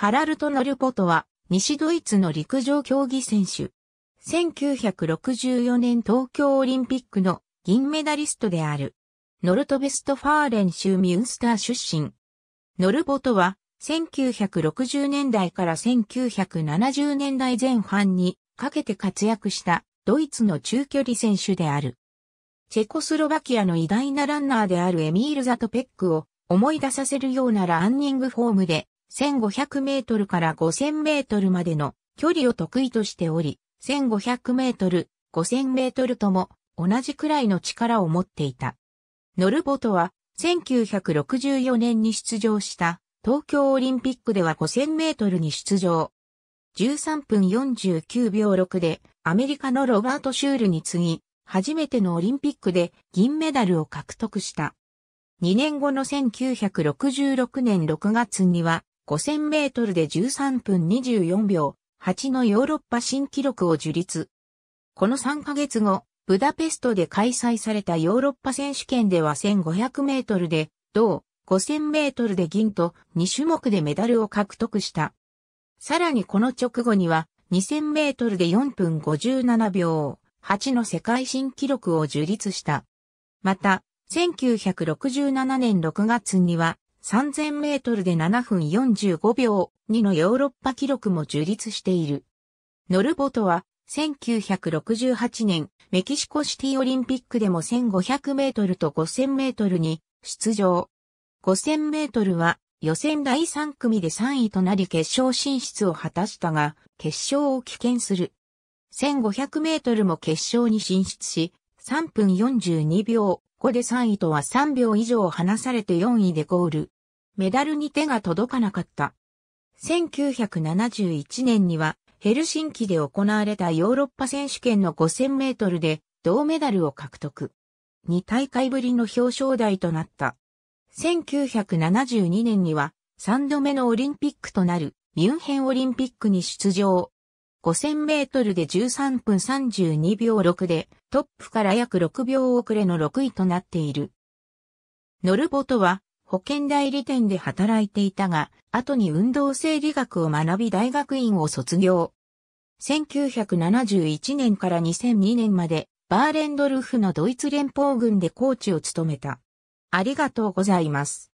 ハラルト・ノルポトは、西ドイツの陸上競技選手。1964年東京オリンピックの銀メダリストである。ノルトベストファーレン州ミュンスター出身。ノルポトは、1960年代から1970年代前半にかけて活躍したドイツの中距離選手である。チェコスロバキアの偉大なランナーであるエミール・ザトペックを思い出させるようなランニングフォームで1500メートルから5000メートルまでの距離を得意としており、1500メートル、5000メートルとも同じくらいの力を持っていた。ノルボトは1964年に出場した東京オリンピックでは5000メートルに出場。13分49秒6でアメリカのロバート・シュールに次ぎ、初めてのオリンピックで銀メダルを獲得した。2年後の1966年6月には5000メートルで13分24秒8のヨーロッパ新記録を樹立。この3ヶ月後、ブダペストで開催されたヨーロッパ選手権では1500メートルで銅、5000メートルで銀と2種目でメダルを獲得した。さらにこの直後には2000メートルで4分57秒8の世界新記録を樹立した。また、1967年6月には3000メートルで7分45秒2のヨーロッパ記録も樹立している。ノルボトは1968年メキシコシティオリンピックでも1500メートルと5000メートルに出場。5000メートルは予選第3組で3位となり決勝進出を果たしたが決勝を棄権する。1500メートルも決勝に進出し3分42秒5で3位とは3秒以上離されて4位でゴール。メダルに手が届かなかった。1971年にはヘルシンキで行われたヨーロッパ選手権の5000メートルで銅メダルを獲得。2大会ぶりの表彰台となった。1972年には3度目のオリンピックとなるミュンヘンオリンピックに出場。5000メートルで13分32秒6でトップから約6秒遅れの6位となっている。ノルボトは保険代理店で働いていたが、後に運動生理学を学び大学院を卒業。1971年から2002年まで、バーレンドルフのドイツ連邦軍でコーチを務めた。ありがとうございます。